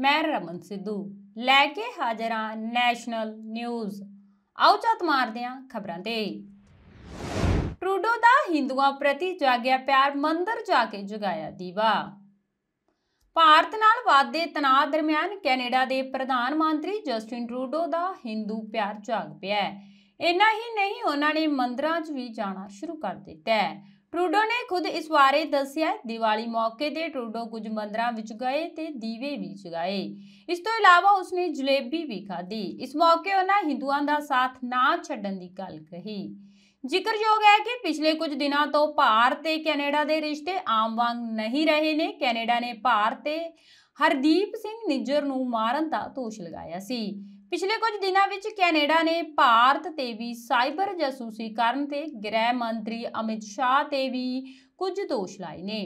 ਮੈਂ ਰਮਨ ਸਿੱਧੂ ਲੈ ਕੇ ਹਾਜ਼ਰ ਹਾਂ ਨੈਸ਼ਨਲ ਨਿਊਜ਼ ਆਓ ਚਾਤ ਮਾਰਦੇ ਹਾਂ ਖਬਰਾਂ ਤੇ ਟਰੂਡੋ ਦਾ ਹਿੰਦੂਆਂ ਪ੍ਰਤੀ ਜਾਗਿਆ ਪਿਆਰ ਮੰਦਰ ਜਾ ਕੇ ਜਗਾਇਆ ਦੀਵਾ ਭਾਰਤ ਨਾਲ ਵਾਧੇ ਤਣਾਅ ਦਰਮਿਆਨ ਕੈਨੇਡਾ ਦੇ ਪ੍ਰਧਾਨ ਮੰਤਰੀ ਜਸਟਿਨ ਟਰੂਡੋ ਦਾ ਹਿੰਦੂ ਪਿਆਰ ਜਾਗ ਪਿਆ ਹੈ ਇੰਨਾ ਹੀ ਨਹੀਂ ਉਹਨਾਂ ਨੇ ਮੰਦਰਾਂ 'ਚ ਵੀ ਜਾਣਾ ਸ਼ੁਰੂ ਕਰ ਦਿੱਤਾ ਹੈ ਟਰੂਡੋ ਨੇ ਖੁਦ ਇਸ ਬਾਰੇ ਦੱਸਿਆ ਦੀਵਾਲੀ ਮੌਕੇ ਤੇ ਟਰੂਡੋ ਕੁਝ ਮੰਦਰਾਂ ਵਿੱਚ ਗਏ ਤੇ ਦੀਵੇ ਵੀ ਜਗਾਏ ਇਸ ਤੋਂ ਇਲਾਵਾ ਉਸਨੇ ਜਲੇਬੀ ਵੀ ਖਾਧੀ ਇਸ ਮੌਕੇ ਉਹਨਾਂ ਹਿੰਦੂਆਂ ਦਾ ਸਾਥ ਨਾ ਛੱਡਣ ਦੀ ਗੱਲ ਕਹੀ ਜ਼ਿਕਰਯੋਗ ਹੈ ਕਿ ਪਿਛਲੇ ਕੁਝ ਦਿਨਾਂ ਤੋਂ ਭਾਰਤ ਤੇ ਕੈਨੇਡਾ ਦੇ ਰਿਸ਼ਤੇ ਆਮ ਵਾਂਗ ਨਹੀਂ ਰਹੇ ਨੇ ਕੈਨੇਡਾ ਨੇ ਭਾਰਤ ਤੇ ਹਰਦੀਪ ਸਿੰਘ ਨਿੱਜਰ ਨੂੰ ਮਾਰਨ ਦਾ ਦੋਸ਼ ਲਗਾਇਆ ਸੀ ਪਿਛਲੇ ਕੁਝ ਦਿਨਾਂ ਵਿੱਚ ਕੈਨੇਡਾ ਨੇ ਭਾਰਤ ਤੇ ਵੀ ਸਾਈਬਰ ਜਾਸੂਸੀ ਕਰਨ ਤੇ ਗ੍ਰਹਿ ਮੰਤਰੀ ਅਮਿਤ ਸ਼ਾਹ ਤੇ ਵੀ ਕੁਝ ਦੋਸ਼ ਲਾਏ ਨੇ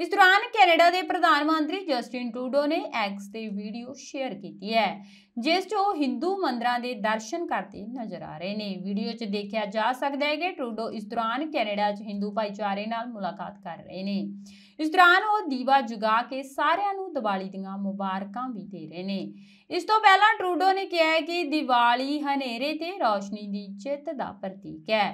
ਇਸ ਦੌਰਾਨ ਕੈਨੇਡਾ ਦੇ ਪ੍ਰਧਾਨ ਮੰਤਰੀ ਜਸਟਿਨ ਟਰੂਡੋ ਨੇ ਐਕਸ ਤੇ ਵੀਡੀਓ ਸ਼ੇਅਰ ਕੀਤੀ ਹੈ ਜਿਸ 'ਚ ਉਹ ਹਿੰਦੂ ਮੰਦਰਾਂ ਦੇ ਦਰਸ਼ਨ ਕਰਦੇ ਨਜ਼ਰ ਆ ਰਹੇ ਨੇ ਵੀਡੀਓ 'ਚ ਦੇਖਿਆ ਜਾ ਸਕਦਾ ਹੈ ਕਿ ਟਰੂਡੋ ਇਸ ਦੌਰਾਨ ਕੈਨੇਡਾ 'ਚ ਹਿੰਦੂ ਭਾਈਚਾਰੇ ਨਾਲ ਮੁਲਾਕਾਤ ਕਰ ਰਹੇ ਨੇ ਇਸ ਦੌਰਾਨ ਉਹ ਦੀਵਾ ਜਗਾ ਕੇ ਸਾਰਿਆਂ ਨੂੰ ਦੀਵਾਲੀ ਦੀਆਂ ਮੁਬਾਰਕਾਂ ਵੀ ਦੇ ਰਹੇ ਨੇ ਇਸ ਤੋਂ ਪਹਿਲਾਂ ਟਰੂਡੋ ਨੇ ਕਿਹਾ ਹੈ ਕਿ ਦੀਵਾਲੀ ਹਨੇਰੇ ਤੇ ਰੌਸ਼ਨੀ ਦੀ ਜਿੱਤ ਦਾ ਪ੍ਰਤੀਕ ਹੈ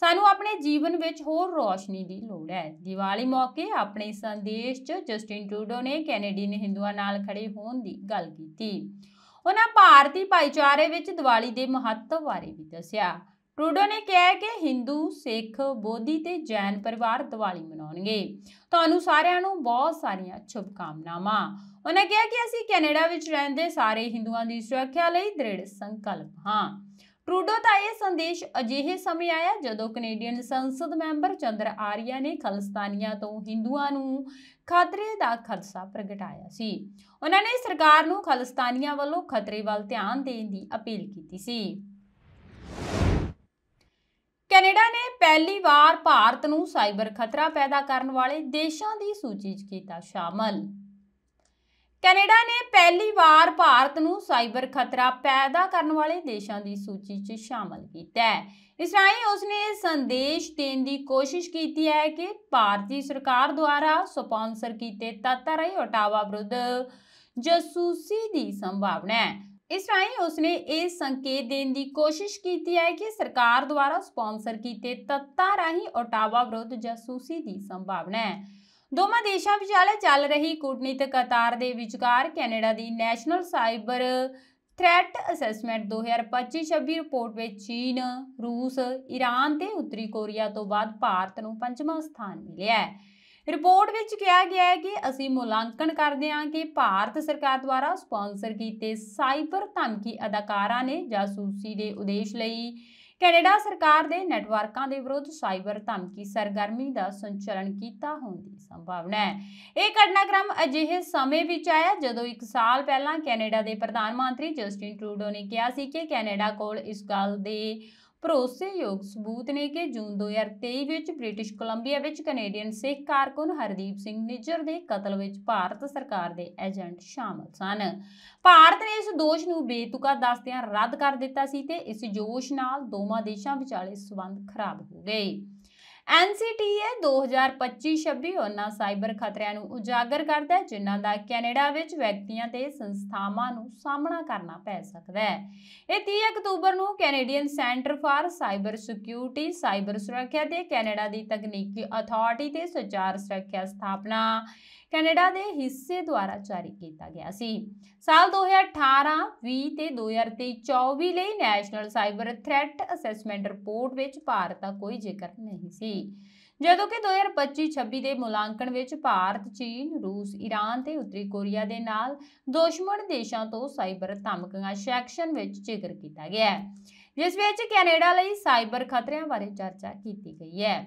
ਸਾਨੂੰ ਆਪਣੇ ਜੀਵਨ ਵਿੱਚ ਹੋਰ ਰੌਸ਼ਨੀ ਦੀ ਲੋੜ ਹੈ ਦੀਵਾਲੀ ਮੌਕੇ ਆਪਣੇ ਸੰਦੇਸ਼ 'ਚ ਜਸਟਿਨ ਟਰੂਡੋ ਨੇ ਕੈਨੇਡੀਅਨ ਹਿੰਦੂਆਂ ਨਾਲ ਖੜੇ ਹੋਣ ਦੀ ਗੱਲ ਕੀਤੀ ਉਹਨਾਂ ਭਾਰਤੀ ਭਾਈਚਾਰੇ ਵਿੱਚ ਦੀਵਾਲੀ ਦੇ ਮਹੱਤਵ ਬਾਰੇ ਵੀ ਦੱਸਿਆ ਟਰੂਡੋ ਨੇ ਕਿਹਾ ਕਿ Hindu, Sikh, ਬੋਧੀ ਤੇ ਜੈਨ ਪਰਿਵਾਰ ਦੀਵਾਲੀ ਮਨਾਉਣਗੇ ਤੁਹਾਨੂੰ ਸਾਰਿਆਂ ਨੂੰ ਬਹੁਤ ਸਾਰੀਆਂ ਸ਼ੁਭਕਾਮਨਾਵਾਂ ਉਹਨਾਂ ਕਿਹਾ ਕਿ ਅਸੀਂ ਕੈਨੇਡਾ ਵਿੱਚ ਰਹਿੰਦੇ ਸਾਰੇ ਹਿੰਦੂਆਂ ਦੀ ਸੁਰੱਖਿਆ ਲਈ ਦ੍ਰਿੜ ਸੰਕਲਪ ਹਾਂ ਟਰੂਡੋ ਦਾ ਇਹ ਸੰਦੇਸ਼ ਅਜਿਹੇ ਸਮੇਂ ਆਇਆ ਜਦੋਂ ਕੈਨੇਡੀਅਨ ਸੰਸਦ ਮੈਂਬਰ ਚੰਦਰ ਆਰੀਆ ਨੇ ਖਲਸਤਾਨੀਆਂ ਤੋਂ ਹਿੰਦੂਆਂ ਨੂੰ ਖਤਰੇ ਦਾ ਖਦਸ਼ਾ ਪ੍ਰਗਟਾਇਆ ਸੀ ਉਹਨਾਂ ਨੇ ਸਰਕਾਰ ਨੂੰ ਖਲਸਤਾਨੀਆਂ ਵੱਲੋਂ ਖਤਰੇ ਵੱਲ ਧਿਆਨ ਦੇਣ ਦੀ ਅਪੀਲ ਕੀਤੀ ਸੀ ਕੈਨੇਡਾ ਨੇ ਪਹਿਲੀ ਵਾਰ ਭਾਰਤ ਨੂੰ ਸਾਈਬਰ ਖਤਰਾ ਪੈਦਾ ਕਰਨ ਵਾਲੇ ਦੇਸ਼ਾਂ ਦੀ ਸੂਚੀ 'ਚ ਕੀਤਾ ਸ਼ਾਮਲ ਕੈਨੇਡਾ ਨੇ ਪਹਿਲੀ ਵਾਰ ਭਾਰਤ ਨੂੰ ਸਾਈਬਰ ਖਤਰਾ ਪੈਦਾ ਕਰਨ ਵਾਲੇ ਦੇਸ਼ਾਂ ਦੀ ਸੂਚੀ 'ਚ ਸ਼ਾਮਲ ਕੀਤਾ ਹੈ ਇਸ ਰਾਹੀਂ ਉਸਨੇ ਸੰਦੇਸ਼ ਦੇਣ ਦੀ ਕੋਸ਼ਿਸ਼ ਕੀਤੀ ਹੈ ਕਿ ਭਾਰਤੀ ਸਰਕਾਰ ਦੁਆਰਾ ਸਪਾਂਸਰ ਕੀਤੇ ਤੱਤਾਂ ਰਾਹੀਂ ਓਟਾਵਾ ਵਿਰੁੱਧ ਜਸੂਸੀ ਦੀ ਸੰਭਾਵਨਾ ਹੈ ਇਸ ਰਾਹੀਂ ਉਸਨੇ ਇਹ ਸੰਕੇਤ ਦੇਣ ਦੀ ਕੋਸ਼ਿਸ਼ ਕੀਤੀ ਹੈ ਕਿ ਸਰਕਾਰ ਦੁਆਰਾ ਸਪਾਂਸਰ ਕੀਤੇ ਤੱਤਾਂ ਰਾਹੀਂ ਓਟਾਵਾ ਵਿਰੁੱਧ ਜਾਸੂਸੀ ਦੀ ਸੰਭਾਵਨਾ ਹੈ ਦੋਵਾਂ ਦੇਸ਼ਾਂ ਵਿਚਾਲੇ ਚੱਲ ਰਹੀ ਕੂਟਨੀਤਿਕ ਕਤਾਰ ਦੇ ਵਿਚਕਾਰ ਕੈਨੇਡਾ ਦੀ national cyber threat assessment 2025-26 report ਵਿੱਚ ਚੀਨ, ਰੂਸ, ਈਰਾਨ ਤੇ ਉੱਤਰੀ ਕੋਰੀਆ ਤੋਂ ਬਾਅਦ ਭਾਰਤ ਨੂੰ ਪੰਜਵਾਂ ਸਥਾਨ ਮਿਲਿਆ ਹੈ। ਰਿਪੋਰਟ ਵਿੱਚ ਕਿਹਾ ਗਿਆ ਹੈ ਕਿ ਅਸੀਂ ਮੁਲਾਂਕਣ ਕਰਦੇ ਹਾਂ ਕਿ ਭਾਰਤ ਸਰਕਾਰ ਦੁਆਰਾ ਸਪਾਂਸਰ ਕੀਤੇ ਸਾਈਬਰ ਧਮਕੀ ਅਦਾਕਾਰਾਂ ਨੇ ਜਾਸੂਸੀ ਦੇ ਉਦੇਸ਼ ਲਈ ਕੈਨੇਡਾ ਸਰਕਾਰ ਦੇ ਨੈਟਵਰਕਾਂ ਦੇ ਵਿਰੁੱਧ ਸਾਈਬਰ ਧਮਕੀ ਸਰਗਰਮੀ ਦਾ ਸੰਚਾਲਨ ਕੀਤਾ ਹੋਣ ਦੀ ਸੰਭਾਵਨਾ ਹੈ ਇਹ ਘਟਨਾਕ੍ਰਮ ਅਜਿਹੇ ਸਮੇਂ ਵਿੱਚ ਆਇਆ ਜਦੋਂ 1 ਸਾਲ ਪਹਿਲਾਂ ਕੈਨੇਡਾ ਦੇ ਪ੍ਰਧਾਨ ਮੰਤਰੀ ਜਸਟਿਨ ਟਰੂਡੋ ਨੇ ਕਿਹਾ ਸੀ ਕਿ ਕੈਨੇਡਾ ਕੋਲ ਇਸ ਗੱਲ ਦੇ ਭਰੋਸੇਯੋਗ ਸਬੂਤ ਨੇ ਕਿ ਜੂਨ 2023 ਵਿੱਚ ਬ੍ਰਿਟਿਸ਼ ਕੋਲੰਬੀਆ ਵਿੱਚ ਕੈਨੇਡੀਅਨ ਸਿੱਖ ਕਾਰਕੁਨ ਹਰਦੀਪ ਸਿੰਘ ਨਿੱਜਰ ਦੇ ਕਤਲ ਵਿੱਚ ਭਾਰਤ ਸਰਕਾਰ ਦੇ ਏਜੰਟ ਸ਼ਾਮਲ ਸਨ ਭਾਰਤ ਨੇ ਇਸ ਦੋਸ਼ ਨੂੰ ਬੇਤੁਕਾ ਦੱਸਦਿਆਂ ਰੱਦ ਕਰ ਦਿੱਤਾ ਸੀ ਤੇ ਇਸ ਜੋਸ਼ ਨਾਲ ਦੋਵਾਂ ਦੇਸ਼ਾਂ ਵਿਚਾਲੇ ਸਬੰਧ ਖਰਾਬ ਹੋ ਗਏ ਐਨਸੀਟੀਏ 2025-26 ਉਹਨਾਂ ਸਾਈਬਰ ਖਤਰਿਆਂ ਨੂੰ ਉਜਾਗਰ ਕਰਦਾ ਹੈ ਜਿਨ੍ਹਾਂ ਦਾ ਕੈਨੇਡਾ ਵਿੱਚ ਵਿਅਕਤੀਆਂ ਤੇ ਸੰਸਥਾਵਾਂ ਨੂੰ ਸਾਹਮਣਾ ਕਰਨਾ ਪੈ ਸਕਦਾ ਹੈ ਇਹ 30 ਅਕਤੂਬਰ ਨੂੰ Canadian centre for cyber security cyber ਸੁਰੱਖਿਆ ਤੇ ਕੈਨੇਡਾ ਦੀ ਤਕਨੀਕੀ ਅਥਾਰਟੀ ਤੇ ਸੁਚਾਰ ਸੁਰੱਖਿਆ ਸਥਾਪਨਾ ਕੈਨੇਡਾ ਦੇ ਹਿੱਸੇ ਦੁਆਰਾ ਜਾਰੀ ਕੀਤਾ ਗਿਆ ਸੀ ਸਾਲ 2018 20 ਤੇ 2023-24 ਲਈ national cyber threat assessment report ਵਿੱਚ ਭਾਰਤ ਦਾ ਕੋਈ ਜ਼ਿਕਰ ਨਹੀਂ ਸੀ ਜਦੋਂ ਕਿ 2025-26 ਦੇ ਮੁਲਾਂਕਣ ਵਿੱਚ ਭਾਰਤ, ਚੀਨ, ਰੂਸ, ਈਰਾਨ ਤੇ ਉੱਤਰੀ ਕੋਰੀਆ ਦੇ ਨਾਲ ਦੁਸ਼ਮਣ ਦੇਸ਼ਾਂ ਤੋਂ ਸਾਈਬਰ ਧਮਕੀਆਂ ਸੈਕਸ਼ਨ ਵਿੱਚ ਜ਼ਿਕਰ ਕੀਤਾ ਗਿਆ ਹੈ ਜਿਸ ਵਿੱਚ ਕੈਨੇਡਾ ਲਈ ਸਾਈਬਰ ਖਤਰਿਆਂ ਬਾਰੇ ਚਰਚਾ ਕੀਤੀ ਗਈ ਹੈ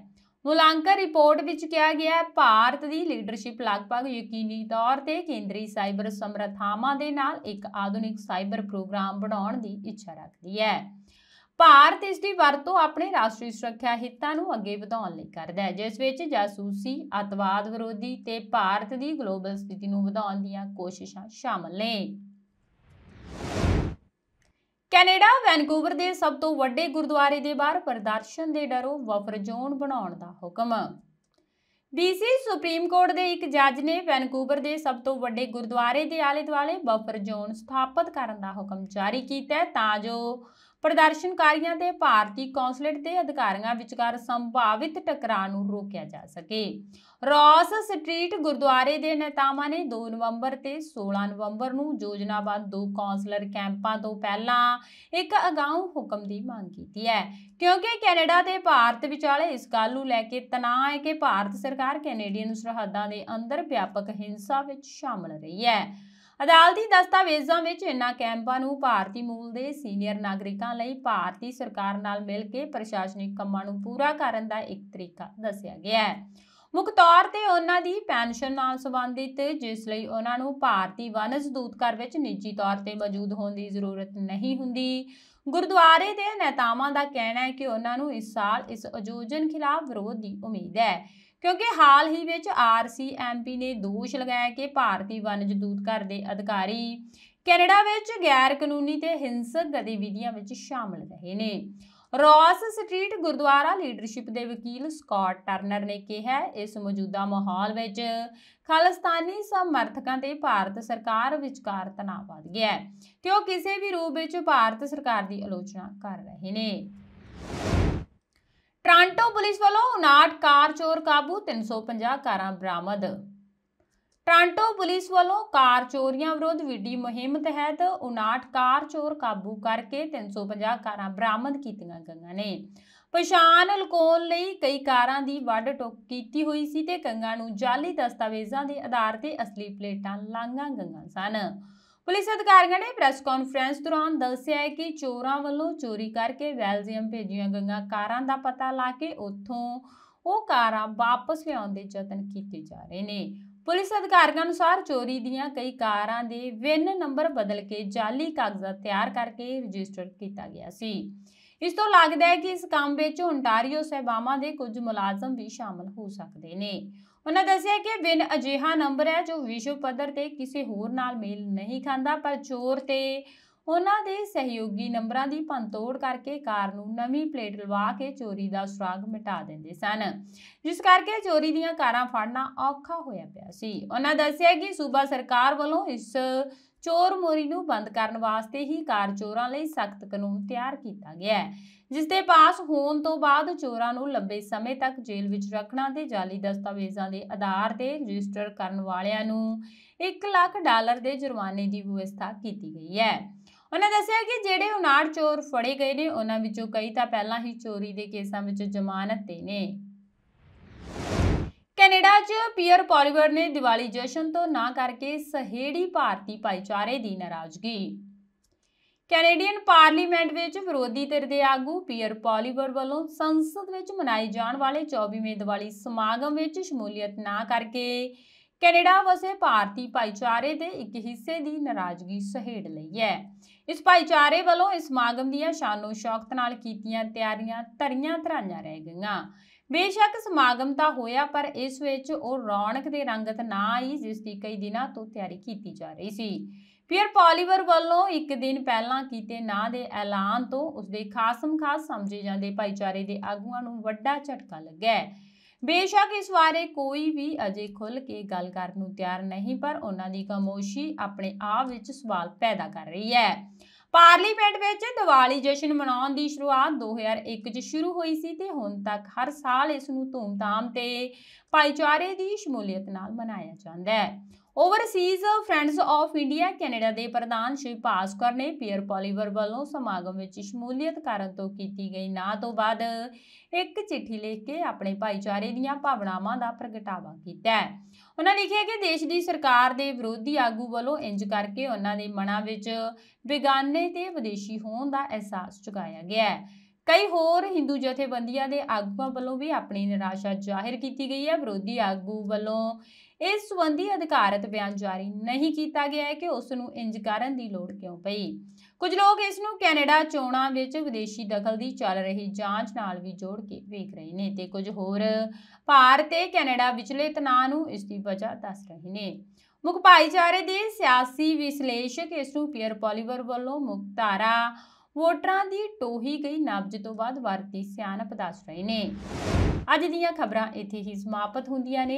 ਮੁਲਾਂਕਰ ਰਿਪੋਰਟ ਵਿੱਚ ਕਿਹਾ ਗਿਆ ਹੈ ਭਾਰਤ ਦੀ ਲੀਡਰਸ਼ਿਪ ਲਗਭਗ ਯਕੀਨੀ ਤੌਰ ਤੇ ਕੇਂਦਰੀ ਸਾਈਬਰ ਸਮਰਥਾਵਾਂ ਦੇ ਨਾਲ ਇੱਕ ਆਧੁਨਿਕ ਸਾਈਬਰ ਪ੍ਰੋਗਰਾਮ ਬਣਾਉਣ ਦੀ ਇੱਛਾ ਰੱਖਦੀ ਹੈ ਭਾਰਤ ਇਸ ਦੀ ਵਰਤੋਂ ਆਪਣੇ ਰਾਸ਼ਟਰੀ ਸੁਰੱਖਿਆ ਹਿੱਤਾਂ ਨੂੰ ਅੱਗੇ ਵਧਾਉਣ ਲਈ ਕਰਦਾ ਹੈ ਜਿਸ ਵਿੱਚ ਜਾਸੂਸੀ ਅਤਵਾਦ ਵਿਰੋਧੀ ਤੇ ਭਾਰਤ ਦੀ ਗਲੋਬਲ ਸਥਿਤੀ ਨੂੰ ਵਧਾਉਣ ਦੀਆਂ ਕੋਸ਼ਿਸ਼ਾਂ ਸ਼ਾਮਲ ਨੇ ਕੈਨੇਡਾ ਵੈਨਕੂਵਰ ਦੇ ਸਭ ਤੋਂ ਵੱਡੇ ਗੁਰਦੁਆਰੇ ਦੇ ਬਾਹਰ ਪ੍ਰਦਰਸ਼ਨ ਦੇ ਡਰੋਂ ਬਫਰ ਜ਼ੋਨ ਬਣਾਉਣ ਦਾ ਹੁਕਮ BC ਸੁਪਰੀਮ ਕੋਰਟ ਦੇ ਇੱਕ ਜੱਜ ਨੇ ਵੈਨਕੂਵਰ ਦੇ ਸਭ ਤੋਂ ਵੱਡੇ ਗੁਰਦੁਆਰੇ ਦੇ ਆਲੇ-ਦੁਆਲੇ ਬਫਰ ਜ਼ੋਨ ਸਥਾਪਿਤ ਕਰਨ ਦਾ ਹੁਕਮ ਜਾਰੀ ਕੀਤਾ ਤਾਂ ਜੋ ਪ੍ਰਦਰਸ਼ਨਕਾਰੀਆਂ ਤੇ ਭਾਰਤੀ ਕੌਂਸਲੇਟ ਦੇ ਅਧਿਕਾਰੀਆਂ ਵਿਚਕਾਰ ਸੰਭਾਵਿਤ ਟਕਰਾਅ ਨੂੰ ਰੋਕਿਆ ਜਾ ਸਕੇ ਰੌਸ ਸਟਰੀਟ ਗੁਰਦੁਆਰੇ ਦੇ ਨੇਤਾਵਾਂ ਨੇ 2 ਨਵੰਬਰ ਤੇ 16 ਨਵੰਬਰ ਨੂੰ ਯੋਜਨਾਬੱਧ ਦੋ ਕੌਂਸਲਰ ਕੈਂਪਾਂ ਤੋਂ ਪਹਿਲਾਂ ਇੱਕ ਅਗਾਉ ਹੁਕਮ ਦੀ ਮੰਗ ਕੀਤੀ ਹੈ ਕਿਉਂਕਿ ਕੈਨੇਡਾ ਤੇ ਭਾਰਤ ਵਿਚਾਲੇ ਇਸ ਗੱਲ ਨੂੰ ਲੈ ਕੇ ਤਣਾਅ ਹੈ ਕਿ ਭਾਰਤ ਸਰਕਾਰ ਕੈਨੇਡੀਅਨ ਸਰਹੱਦਾਂ ਦੇ ਅੰਦਰ ਵਿਆਪਕ ਹਿੰਸਾ ਵਿੱਚ ਸ਼ਾਮਲ ਰਹੀ ਹੈ ਅਦਾਲਤੀ ਦਸਤਾਵੇਜ਼ਾਂ ਵਿੱਚ ਇਹਨਾਂ ਕੈਂਪਾਂ ਨੂੰ ਭਾਰਤੀ ਮੂਲ ਦੇ ਸੀਨੀਅਰ ਨਾਗਰਿਕਾਂ ਲਈ ਭਾਰਤੀ ਸਰਕਾਰ ਨਾਲ ਮਿਲ ਕੇ ਪ੍ਰਸ਼ਾਸਨਿਕ ਕੰਮਾਂ ਨੂੰ ਪੂਰਾ ਕਰਨ ਦਾ ਇੱਕ ਤਰੀਕਾ ਦੱਸਿਆ ਗਿਆ ਹੈ ਮੁੱਖ ਤੌਰ ਤੇ ਉਹਨਾਂ ਦੀ ਪੈਨਸ਼ਨ ਨਾਲ ਸੰਬੰਧਿਤ ਜਿਸ ਲਈ ਉਹਨਾਂ ਨੂੰ ਭਾਰਤੀ ਵਨਸਦੂਤ ਘਰ ਵਿੱਚ ਨਿੱਜੀ ਤੌਰ ਤੇ ਮੌਜੂਦ ਹੋਣ ਦੀ ਜ਼ਰੂਰਤ ਨਹੀਂ ਹੁੰਦੀ ਗੁਰਦੁਆਰੇ ਦੇ ਨੇਤਾਵਾਂ ਦਾ ਕਹਿਣਾ ਹੈ ਕਿ ਉਹਨਾਂ ਨੂੰ ਇਸ ਸਾਲ ਇਸ ਆਯੋਜਨ ਖਿਲਾਫ ਵਿਰੋਧ ਦੀ ਉਮੀਦ ਹੈ ਕਿਉਂਕਿ ਹਾਲ ਹੀ ਵਿੱਚ ਆਰਸੀਐਮਪੀ ਨੇ ਦੋਸ਼ ਲਗਾਇਆ ਕਿ ਭਾਰਤੀ ਵਣਜ ਘਰ ਦੇ ਅਧਿਕਾਰੀ ਕੈਨੇਡਾ ਵਿੱਚ ਗੈਰ ਕਾਨੂੰਨੀ ਤੇ ਹਿੰਸਕ ਗਤੀਵਿਧੀਆਂ ਵਿੱਚ ਸ਼ਾਮਲ ਰਹੇ ਨੇ ਰੌਸ ਸਟਰੀਟ ਗੁਰਦੁਆਰਾ ਲੀਡਰਸ਼ਿਪ ਦੇ ਵਕੀਲ ਸਕਾਟ ਟਰਨਰ ਨੇ ਕਿਹਾ ਇਸ ਮੌਜੂਦਾ ਮਾਹੌਲ ਵਿੱਚ ਖਾਲਸਤਾਨੀ ਸਮਰਥਕਾਂ ਤੇ ਭਾਰਤ ਸਰਕਾਰ ਵਿਚਕਾਰ ਤਣਾਅ ਵਧ ਗਿਆ ਹੈ ਤੇ ਉਹ ਕਿਸੇ ਵੀ ਰੂਪ ਵਿੱਚ ਭਾਰਤ ਸਰਕਾਰ ਦੀ ਆਲੋਚਨਾ ਕਰ ਰਹੇ ਨੇ ਟ੍ਰਾਂਟੋ ਪੁਲਿਸ ਵੱਲੋਂ 59 ਕਾਰ ਚੋਰ ਕਾਬੂ 350 ਕਾਰਾਂ ਬਰਾਮਦ ਟ੍ਰਾਂਟੋ ਪੁਲਿਸ ਵੱਲੋਂ ਕਾਰ ਚੋਰੀਆਂ ਵਿਰੁੱਧ ਵਿੱਢੀ ਮੁਹਿੰਮ ਤਹਿਤ 59 ਕਾਰ ਚੋਰ ਕਾਬੂ ਕਰਕੇ 350 ਕਾਰਾਂ ਬਰਾਮਦ ਕੀਤੀਆਂ ਗਈਆਂ ਨੇ ਪਛਾਣ ਲਕੋਣ ਲਈ ਕਈ ਕਾਰਾਂ ਦੀ ਵੱਢ ਟੋਕ ਕੀਤੀ ਹੋਈ ਸੀ ਤੇ ਕੰਗਾਂ ਨੂੰ ਜਾਲੀ ਦਸਤਾਵੇਜ਼ਾਂ ਦੇ ਆਧਾਰ ਤੇ ਅਸਲੀ ਪਲੇਟਾਂ ਲਾਂਘਾਂ ਗੰਗਾਂ ਸਨ ਪੁਲਿਸ ਅਧਿਕਾਰੀਆਂ ਨੇ ਪ੍ਰੈਸ ਕਾਨਫਰੰਸ ਦੌਰਾਨ ਦੱਸਿਆ ਹੈ ਕਿ ਚੋਰਾਂ ਵੱਲੋਂ ਚੋਰੀ ਕਰਕੇ ਬੈਲਜੀਅਮ ਭੇਜੀਆਂ ਗਈਆਂ ਕਾਰਾਂ ਦਾ ਪਤਾ ਲਾ ਕੇ ਉੱਥੋਂ ਉਹ ਕਾਰਾਂ ਵਾਪਸ ਲਿਆਉਣ ਦੇ ਯਤਨ ਕੀਤੇ ਜਾ ਰਹੇ ਨੇ ਪੁਲਿਸ ਅਧਿਕਾਰੀਆਂ ਅਨੁਸਾਰ ਚੋਰੀ ਦੀਆਂ ਕਈ ਕਾਰਾਂ ਦੇ ਵਿਨ ਨੰਬਰ ਬਦਲ ਕੇ ਜਾਲੀ ਕਾਗਜ਼ਾਤ ਤਿਆਰ ਕਰਕੇ ਰਜਿਸਟਰ ਕੀਤਾ ਗਿਆ ਸੀ ਇਸ ਤੋਂ ਲੱਗਦਾ ਹੈ ਕਿ ਇਸ ਕੰਮ ਵਿੱਚ ਓਨਟਾਰੀਓ ਸਹਿਬਾਵਾਂ ਦੇ ਕੁਝ ਮੁਲਾਜ਼ਮ ਵੀ ਸ਼ਾਮਲ ਹੋ ਸਕਦੇ ਨੇ ਉਹਨਾਂ ਦੱਸਿਆ ਕਿ ਵਿਨ ਅਜੀਹਾ ਨੰਬਰ ਹੈ ਜੋ ਵਿਸ਼ਵ ਪੱਧਰ ਤੇ ਕਿਸੇ ਹੋਰ ਨਾਲ ਮੇਲ ਨਹੀਂ ਖਾਂਦਾ ਪਰ ਚੋਰ ਤੇ ਉਹਨਾਂ ਦੇ ਸਹਿਯੋਗੀ ਨੰਬਰਾਂ ਦੀ ਪੰਤੋੜ ਕਰਕੇ ਕਾਰ ਨੂੰ ਨਵੀਂ ਪਲੇਟ ਲਵਾ ਕੇ ਚੋਰੀ ਦਾ ਸੁਰਾਗ ਮਿਟਾ ਦਿੰਦੇ ਸਨ ਜਿਸ ਕਰਕੇ ਚੋਰੀ ਦੀਆਂ ਕਾਰਾਂ ਫੜਨਾ ਔਖਾ ਹੋਇਆ ਪਿਆ ਸੀ ਉਹਨਾਂ ਦੱਸਿਆ ਕਿ ਸੂਬਾ ਸਰਕਾਰ ਵੱਲੋਂ ਇਸ ਚੋਰ ਮੋਰੀ ਨੂੰ ਬੰਦ ਕਰਨ ਵਾਸਤੇ ਹੀ ਕਾਰ ਚੋਰਾਂ ਲਈ ਸਖਤ ਕਾਨੂੰਨ ਤਿਆਰ ਕੀਤਾ ਗਿਆ ਹੈ ਜਿਸ ਦੇ ਪਾਸ ਹੋਣ ਤੋਂ ਬਾਅਦ ਚੋਰਾਂ ਨੂੰ ਲੰਬੇ ਸਮੇਂ ਤੱਕ ਜੇਲ੍ਹ ਵਿੱਚ ਰੱਖਣਾ ਤੇ ਜਾਲੀ ਦਸਤਾਵੇਜ਼ਾਂ ਦੇ ਆਧਾਰ ਤੇ ਰਜਿਸਟਰ ਕਰਨ ਵਾਲਿਆਂ ਨੂੰ 1 ਲੱਖ ਡਾਲਰ ਦੇ ਜੁਰਮਾਨੇ ਦੀ ਵਿਵਸਥਾ ਕੀਤੀ ਗਈ ਹੈ ਉਹਨਾਂ ਦੱਸਿਆ ਕਿ ਜਿਹੜੇ 59 ਚੋਰ ਫੜੇ ਗਏ ਨੇ ਉਹਨਾਂ ਵਿੱਚੋਂ ਕਈ ਤਾਂ ਪਹਿਲਾਂ ਹੀ ਚੋਰੀ ਦੇ ਕੇਸਾਂ ਵਿੱਚ ਜ਼ਮਾਨਤ ਤੇ ਨੇ ਕੈਨੇਡਾ 'ਚ ਪੀਅਰ ਪੋਲੀਵਰ ਨੇ ਦੀਵਾਲੀ ਜਸ਼ਨ ਤੋਂ ਨਾ ਕਰਕੇ ਸਹੇੜੀ ਭਾਰਤੀ ਭਾਈਚਾਰੇ ਦੀ ਨਾਰਾਜ਼ਗੀ ਕੈਨੇਡੀਅਨ ਪਾਰਲੀਮੈਂਟ ਵਿੱਚ ਵਿਰੋਧੀ ਧਿਰ ਦੇ ਆਗੂ ਪੀਅਰ ਪੋਲੀਵਰ ਵੱਲੋਂ ਸੰਸਦ ਵਿੱਚ ਮਨਾਈ ਜਾਣ ਵਾਲੇ 24ਵੇਂ ਦੀਵਾਲੀ ਸਮਾਗਮ ਵਿੱਚ ਸ਼ਮੂਲੀਅਤ ਨਾ ਕਰਕੇ ਕੈਨੇਡਾ ਵਸੇ ਭਾਰਤੀ ਭਾਈਚਾਰੇ ਦੇ ਇੱਕ ਹਿੱਸੇ ਦੀ ਨਾਰਾਜ਼ਗੀ ਸਹੇੜ ਲਈ ਹੈ ਇਸ ਭਾਈਚਾਰੇ ਵੱਲੋਂ ਇਸ ਸਮਾਗਮ ਦੀਆਂ ਸ਼ਾਨੋ ਸ਼ੌਕਤ ਨਾਲ ਕੀਤੀਆਂ ਤਿਆਰੀਆਂ ਧਰੀਆਂ ਧਰਾਈਆਂ ਰਹਿ ਗਈਆਂ ਬੇਸ਼ੱਕ ਸਮਾਗਮ ਤਾਂ ਹੋਇਆ ਪਰ ਇਸ ਵਿੱਚ ਉਹ ਰੌਣਕ ਦੇ ਰੰਗਤ ਨਾ ਆਈ ਜਿਸ ਦੀ ਕਈ ਦਿਨਾਂ ਤੋਂ ਤਿਆਰੀ ਕੀਤੀ ਜਾ ਰਹੀ ਸੀ ਫਿਰ ਪੋਲੀਵਰ ਵੱਲੋਂ ਇੱਕ ਦਿਨ ਪਹਿਲਾਂ ਕੀਤੇ ਨਾਂ ਦੇ ਐਲਾਨ ਤੋਂ ਉਸਦੇ ਖਾਸਮ ਖਾਸ ਸਮਝੇ ਜਾਂਦੇ ਭਾਈਚਾਰੇ ਦੇ ਆਗੂਆਂ ਨੂੰ ਵੱਡਾ ਝਟਕਾ ਲੱਗਾ ਬੇਸ਼ੱਕ ਇਸ ਬਾਰੇ ਕੋਈ ਵੀ ਅਜੇ ਖੁੱਲ ਕੇ ਗੱਲ ਕਰਨ ਨੂੰ ਤਿਆਰ ਨਹੀਂ ਪਰ ਉਹਨਾਂ ਦੀ ਕਮੋਸ਼ੀ ਆਪਣੇ ਆਪ ਵਿੱਚ ਸਵਾਲ ਪੈਦਾ ਕਰ ਰਹੀ ਹੈ ਪਾਰਲੀਮੈਂਟ ਵਿੱਚ ਦੀਵਾਲੀ ਜਸ਼ਨ ਮਨਾਉਣ ਦੀ ਸ਼ੁਰੂਆਤ 2001 'ਚ ਸ਼ੁਰੂ ਹੋਈ ਸੀ ਤੇ ਹੁਣ ਤੱਕ ਹਰ ਸਾਲ ਇਸ ਨੂੰ ਧੂਮਧਾਮ ਤੇ ਭਾਈਚਾਰੇ ਦੀ ਸ਼ਮੂਲੀਅਤ ਨਾਲ ਮਨਾਇਆ ਜਾਂਦਾ ਹੈ overseas friends of India Canada ਦੇ ਪ੍ਰਧਾਨ ਸ਼੍ਰੀ ਪਾਸਕਰ ਨੇ ਪੀਅਰ ਪੋਲੀਵਰ ਵੱਲੋਂ ਸਮਾਗਮ ਵਿੱਚ ਸ਼ਮੂਲੀਅਤ ਕਰਨ ਤੋਂ ਕੀਤੀ ਗਈ ਨਾ ਤੋਂ ਬਾਅਦ ਇੱਕ ਚਿੱਠੀ ਲਿਖ ਕੇ ਆਪਣੇ ਭਾਈਚਾਰੇ ਦੀਆਂ ਭਾਵਨਾਵਾਂ ਦਾ ਪ੍ਰਗਟਾਵਾ ਕੀਤਾ ਉਹਨਾਂ ਲਿਖਿਆ ਕਿ ਦੇਸ਼ ਦੀ ਸਰਕਾਰ ਦੇ ਵਿਰੋਧੀ ਆਗੂ ਵੱਲੋਂ ਇੰਜ ਕਰਕੇ ਉਹਨਾਂ ਦੇ ਮਨਾਂ ਵਿੱਚ ਵਿਗਾਨੇ ਤੇ ਵਿਦੇਸ਼ੀ ਹੋਣ ਦਾ ਅਹਿਸਾਸ ਚੁਕਾਇਆ ਗਿਆ ਹੈ ਕਈ ਹੋਰ ਹਿੰਦੂ ਜਥੇਬੰਦੀਆਂ ਦੇ ਆਗੂਆਂ ਵੱਲੋਂ ਵੀ ਆਪਣੀ ਨਿਰਾਸ਼ਾ ਜ਼ਾਹਿਰ ਕੀਤੀ ਗਈ ਹੈ ਵਿਰੋਧੀ ਆਗੂ ਵੱਲੋਂ ਇਸ ਸੰਬੰਧੀ ਅਧਿਕਾਰਤ ਬਿਆਨ ਜਾਰੀ ਨਹੀਂ ਕੀਤਾ ਗਿਆ ਹੈ ਕਿ ਉਸ ਨੂੰ ਇੰਜ ਕਰਨ ਦੀ ਲੋੜ ਕਿਉਂ ਪਈ ਕੁਝ ਲੋਕ ਇਸ ਨੂੰ ਕੈਨੇਡਾ ਚੋਣਾਂ ਵਿੱਚ ਵਿਦੇਸ਼ੀ ਦਖਲ ਦੀ ਚੱਲ ਰਹੀ ਜਾਂਚ ਨਾਲ ਵੀ ਜੋੜ ਕੇ ਵੇਖ ਰਹੇ ਨੇ ਤੇ ਕੁਝ ਹੋਰ ਭਾਰਤ ਤੇ ਕੈਨੇਡਾ ਵਿਚਲੇ ਤਣਾਅ ਨੂੰ ਇਸ ਦੀ ਵਜ੍ਹਾ ਦੱਸ ਰਹੇ ਨੇ ਮੁੱਖ ਭਾਈਚਾਰੇ ਦੇ ਸਿਆਸੀ ਵਿਸ਼ਲੇਸ਼ਕ ਇਸ ਨੂੰ ਪੀਅਰ ਪੋਲੀਵਰ ਵੱਲੋਂ ਮੁਕਤਾਰਾ ਵੋਟਰਾਂ ਦੀ ਟੋਹੀ ਗਈ ਨਬਜ ਤੋਂ ਬਾਅਦ ਵਰਤੀ ਸਿਆਣਪ ਦੱਸ ਰਹੇ ਨੇ ਅੱਜ ਦੀਆਂ ਖਬਰਾਂ ਇੱਥੇ ਹੀ ਸਮਾਪਤ ਹੁੰਦੀਆਂ ਨੇ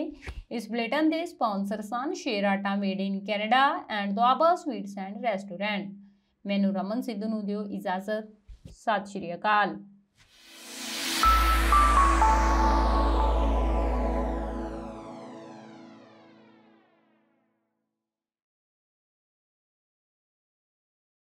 ਇਸ ਬਲੇਟਨ ਦੇ ਸਪਾਂਸਰ ਸਨ ਸ਼ੇਰਾਟਾ ਆਟਾ made in Canada and Doaba sweets and restaurant ਮੈਨੂੰ ਰਮਨ ਸਿੱਧੂ ਨੂੰ ਦਿਓ ਇਜਾਜ਼ਤ ਸਤਿ ਸ਼੍ਰੀ ਅਕਾਲ